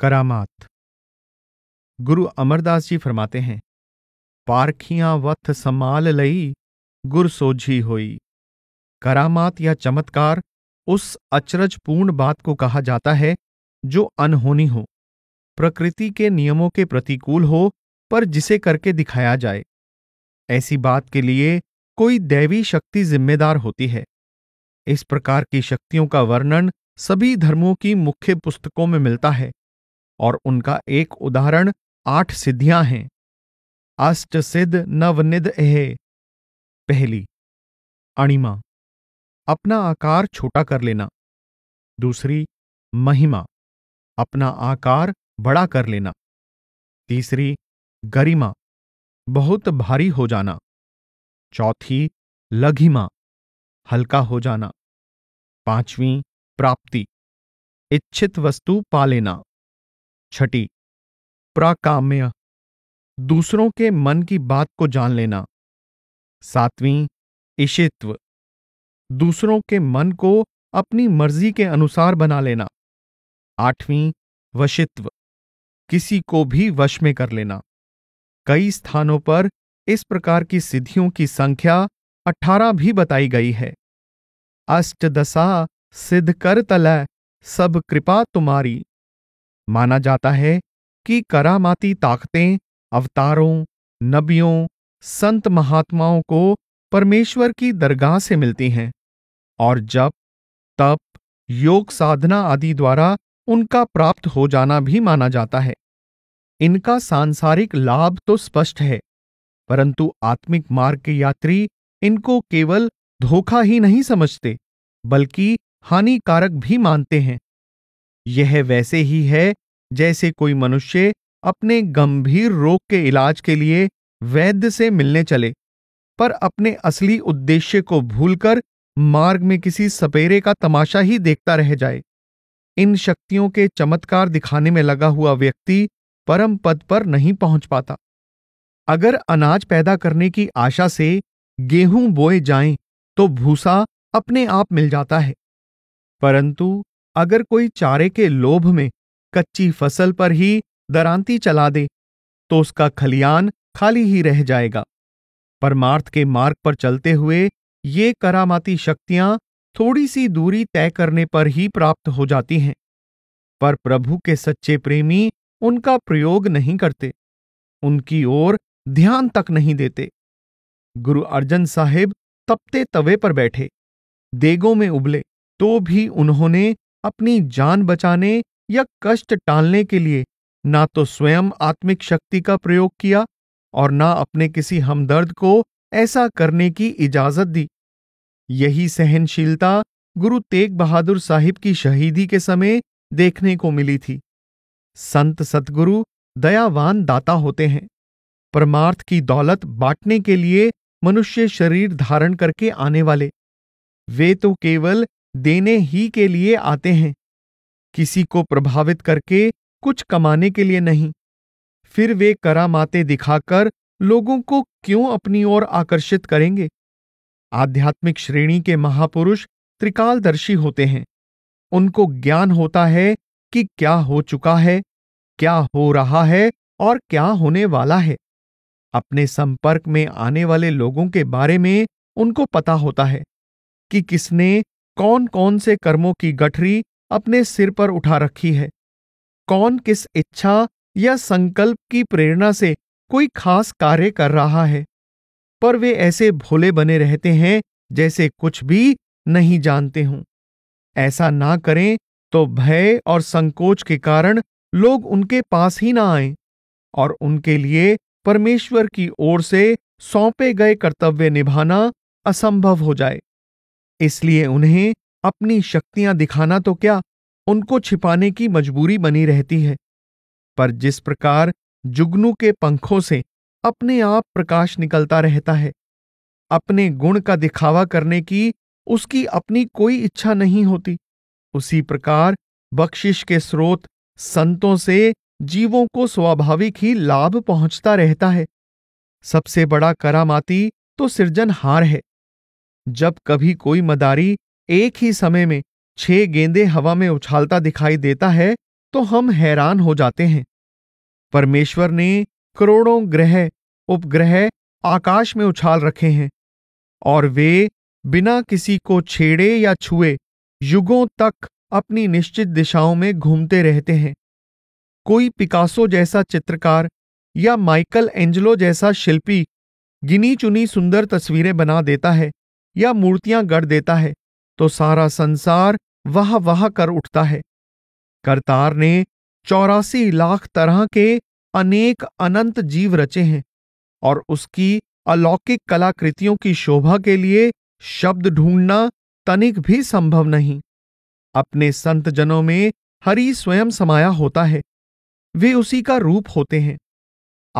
करामात गुरु अमरदास जी फरमाते हैं पारखियां वथ संभाल लई गुर सोझी होई करामात या चमत्कार उस अचरजपूर्ण बात को कहा जाता है जो अनहोनी हो प्रकृति के नियमों के प्रतिकूल हो पर जिसे करके दिखाया जाए ऐसी बात के लिए कोई दैवी शक्ति जिम्मेदार होती है इस प्रकार की शक्तियों का वर्णन सभी धर्मों की मुख्य पुस्तकों में मिलता है और उनका एक उदाहरण आठ सिद्धियां हैं अष्ट सिद्ध नवनिद है पहली अणिमा अपना आकार छोटा कर लेना दूसरी महिमा अपना आकार बड़ा कर लेना तीसरी गरिमा बहुत भारी हो जाना चौथी लघिमा हल्का हो जाना पांचवी प्राप्ति इच्छित वस्तु पा लेना छठी प्राकाम्य दूसरों के मन की बात को जान लेना सातवीं ईशित्व दूसरों के मन को अपनी मर्जी के अनुसार बना लेना आठवीं वशित्व किसी को भी वश में कर लेना कई स्थानों पर इस प्रकार की सिद्धियों की संख्या अठारह भी बताई गई है अष्टदशा सिद्ध कर तल सब कृपा तुम्हारी माना जाता है कि करामाती ताकतें अवतारों नबियों संत महात्माओं को परमेश्वर की दरगाह से मिलती हैं और जब तप योग साधना आदि द्वारा उनका प्राप्त हो जाना भी माना जाता है इनका सांसारिक लाभ तो स्पष्ट है परंतु आत्मिक मार्ग के यात्री इनको केवल धोखा ही नहीं समझते बल्कि हानिकारक भी मानते हैं यह वैसे ही है जैसे कोई मनुष्य अपने गंभीर रोग के इलाज के लिए वैद्य से मिलने चले पर अपने असली उद्देश्य को भूलकर मार्ग में किसी सपेरे का तमाशा ही देखता रह जाए इन शक्तियों के चमत्कार दिखाने में लगा हुआ व्यक्ति परम पद पर नहीं पहुंच पाता अगर अनाज पैदा करने की आशा से गेहूं बोए जाएं तो भूसा अपने आप मिल जाता है परंतु अगर कोई चारे के लोभ में कच्ची फसल पर ही दरांती चला दे तो उसका खलियान खाली ही रह जाएगा परमार्थ के मार्ग पर चलते हुए ये करामाती शक्तियां थोड़ी सी दूरी तय करने पर ही प्राप्त हो जाती हैं पर प्रभु के सच्चे प्रेमी उनका प्रयोग नहीं करते उनकी ओर ध्यान तक नहीं देते गुरु अर्जन साहिब तपते तवे पर बैठे देगों में उबले तो भी उन्होंने अपनी जान बचाने या कष्ट टालने के लिए ना तो स्वयं आत्मिक शक्ति का प्रयोग किया और ना अपने किसी हमदर्द को ऐसा करने की इजाजत दी यही सहनशीलता गुरु तेग बहादुर साहिब की शहीदी के समय देखने को मिली थी संत सतगुरु दयावान दाता होते हैं परमार्थ की दौलत बांटने के लिए मनुष्य शरीर धारण करके आने वाले वे तो केवल देने ही के लिए आते हैं किसी को प्रभावित करके कुछ कमाने के लिए नहीं फिर वे करामाते दिखाकर लोगों को क्यों अपनी ओर आकर्षित करेंगे आध्यात्मिक श्रेणी के महापुरुष त्रिकालदर्शी होते हैं उनको ज्ञान होता है कि क्या हो चुका है क्या हो रहा है और क्या होने वाला है अपने संपर्क में आने वाले लोगों के बारे में उनको पता होता है कि किसने कौन कौन से कर्मों की गठरी अपने सिर पर उठा रखी है कौन किस इच्छा या संकल्प की प्रेरणा से कोई खास कार्य कर रहा है पर वे ऐसे भोले बने रहते हैं जैसे कुछ भी नहीं जानते हों ऐसा ना करें तो भय और संकोच के कारण लोग उनके पास ही ना आए और उनके लिए परमेश्वर की ओर से सौंपे गए कर्तव्य निभाना असंभव हो जाए इसलिए उन्हें अपनी शक्तियां दिखाना तो क्या उनको छिपाने की मजबूरी बनी रहती है पर जिस प्रकार जुगनू के पंखों से अपने आप प्रकाश निकलता रहता है अपने गुण का दिखावा करने की उसकी अपनी कोई इच्छा नहीं होती उसी प्रकार बख्शिश के स्रोत संतों से जीवों को स्वाभाविक ही लाभ पहुंचता रहता है सबसे बड़ा करामाती तो सृजनहार है जब कभी कोई मदारी एक ही समय में छह गेंदे हवा में उछालता दिखाई देता है तो हम हैरान हो जाते हैं परमेश्वर ने करोड़ों ग्रह उपग्रह आकाश में उछाल रखे हैं और वे बिना किसी को छेड़े या छुए युगों तक अपनी निश्चित दिशाओं में घूमते रहते हैं कोई पिकासो जैसा चित्रकार या माइकल एंजलो जैसा शिल्पी गिनी चुनी सुंदर तस्वीरें बना देता है या मूर्तियां गढ़ देता है तो सारा संसार वाह वाह कर उठता है करतार ने चौरासी लाख तरह के अनेक अनंत जीव रचे हैं और उसकी अलौकिक कलाकृतियों की शोभा के लिए शब्द ढूंढना तनिक भी संभव नहीं अपने संत जनों में हरि स्वयं समाया होता है वे उसी का रूप होते हैं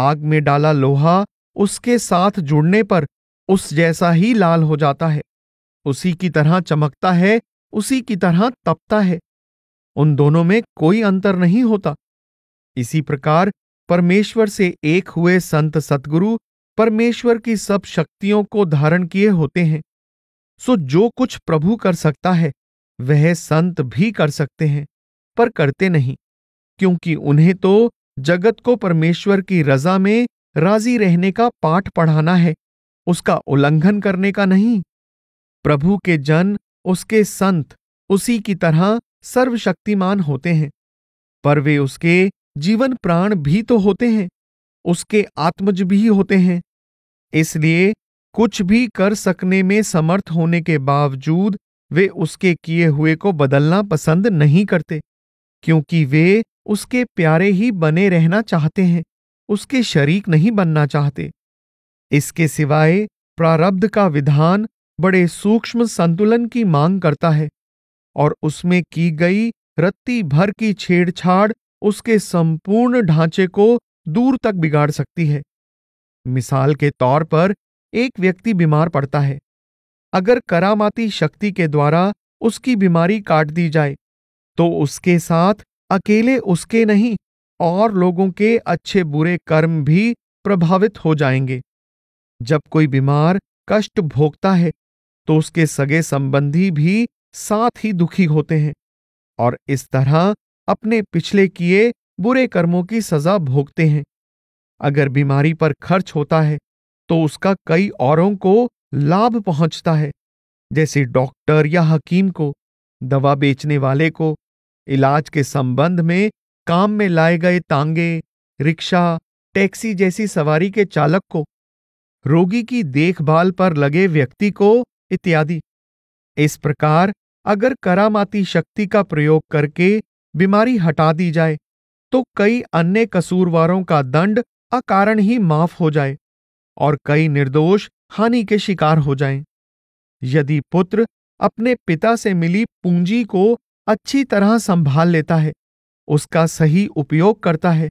आग में डाला लोहा उसके साथ जुड़ने पर उस जैसा ही लाल हो जाता है उसी की तरह चमकता है उसी की तरह तपता है उन दोनों में कोई अंतर नहीं होता इसी प्रकार परमेश्वर से एक हुए संत सतगुरु परमेश्वर की सब शक्तियों को धारण किए होते हैं सो जो कुछ प्रभु कर सकता है वह संत भी कर सकते हैं पर करते नहीं क्योंकि उन्हें तो जगत को परमेश्वर की रजा में राजी रहने का पाठ पढ़ाना है उसका उल्लंघन करने का नहीं प्रभु के जन उसके संत उसी की तरह सर्वशक्तिमान होते हैं पर वे उसके जीवन प्राण भी तो होते हैं उसके आत्मज भी होते हैं इसलिए कुछ भी कर सकने में समर्थ होने के बावजूद वे उसके किए हुए को बदलना पसंद नहीं करते क्योंकि वे उसके प्यारे ही बने रहना चाहते हैं उसके शरीक नहीं बनना चाहते इसके सिवाय प्रारब्ध का विधान बड़े सूक्ष्म संतुलन की मांग करता है और उसमें की गई रत्ती भर की छेड़छाड़ उसके संपूर्ण ढांचे को दूर तक बिगाड़ सकती है मिसाल के तौर पर एक व्यक्ति बीमार पड़ता है अगर करामाती शक्ति के द्वारा उसकी बीमारी काट दी जाए तो उसके साथ अकेले उसके नहीं और लोगों के अच्छे बुरे कर्म भी प्रभावित हो जाएंगे जब कोई बीमार कष्ट भोगता है तो उसके सगे संबंधी भी साथ ही दुखी होते हैं और इस तरह अपने पिछले किए बुरे कर्मों की सजा भोगते हैं अगर बीमारी पर खर्च होता है तो उसका कई औरों को लाभ पहुंचता है जैसे डॉक्टर या हकीम को दवा बेचने वाले को इलाज के संबंध में काम में लाए गए तांगे रिक्शा टैक्सी जैसी सवारी के चालक को रोगी की देखभाल पर लगे व्यक्ति को इत्यादि इस प्रकार अगर करामाती शक्ति का प्रयोग करके बीमारी हटा दी जाए तो कई अन्य कसूरवारों का दंड अकारण ही माफ हो जाए और कई निर्दोष हानि के शिकार हो जाएं। यदि पुत्र अपने पिता से मिली पूंजी को अच्छी तरह संभाल लेता है उसका सही उपयोग करता है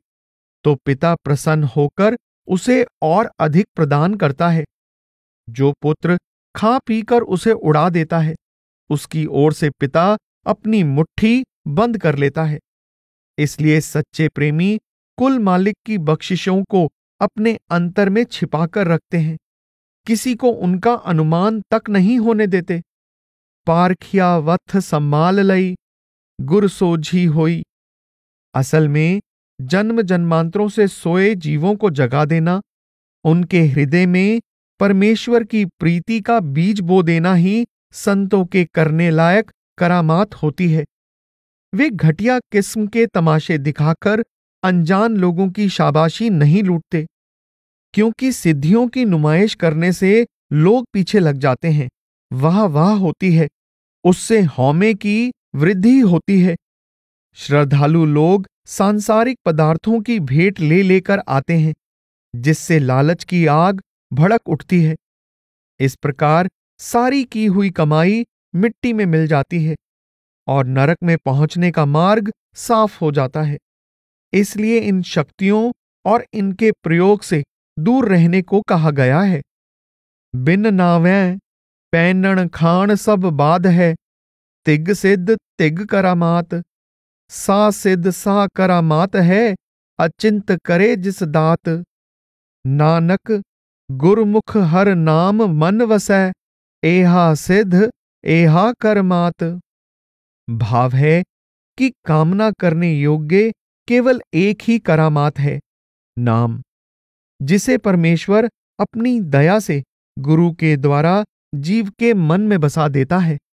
तो पिता प्रसन्न होकर उसे और अधिक प्रदान करता है जो पुत्र खा पीकर उसे उड़ा देता है उसकी ओर से पिता अपनी मुट्ठी बंद कर लेता है इसलिए सच्चे प्रेमी कुल मालिक की बख्शिशों को अपने अंतर में छिपाकर रखते हैं किसी को उनका अनुमान तक नहीं होने देते पारखिया वत्थ सम्माल लई गुरसोझी होई असल में जन्म जन्मांतरों से सोए जीवों को जगा देना उनके हृदय में परमेश्वर की प्रीति का बीज बो देना ही संतों के करने लायक करामात होती है वे घटिया किस्म के तमाशे दिखाकर अनजान लोगों की शाबाशी नहीं लूटते क्योंकि सिद्धियों की नुमाइश करने से लोग पीछे लग जाते हैं वाह वाह होती है उससे हौमे की वृद्धि होती है श्रद्धालु लोग सांसारिक पदार्थों की भेंट ले लेकर आते हैं जिससे लालच की आग भड़क उठती है इस प्रकार सारी की हुई कमाई मिट्टी में मिल जाती है और नरक में पहुंचने का मार्ग साफ हो जाता है इसलिए इन शक्तियों और इनके प्रयोग से दूर रहने को कहा गया है बिन नावै पैनण खाण सब बाद है तिग सिद्ध तिग करामात सा सिद्ध सा करामात है अचिंत करे जिस दात नानक गुरमुख हर नाम मन वसै एहा सिद्ध एहा करमात भाव है कि कामना करने योग्य केवल एक ही करामात है नाम जिसे परमेश्वर अपनी दया से गुरु के द्वारा जीव के मन में बसा देता है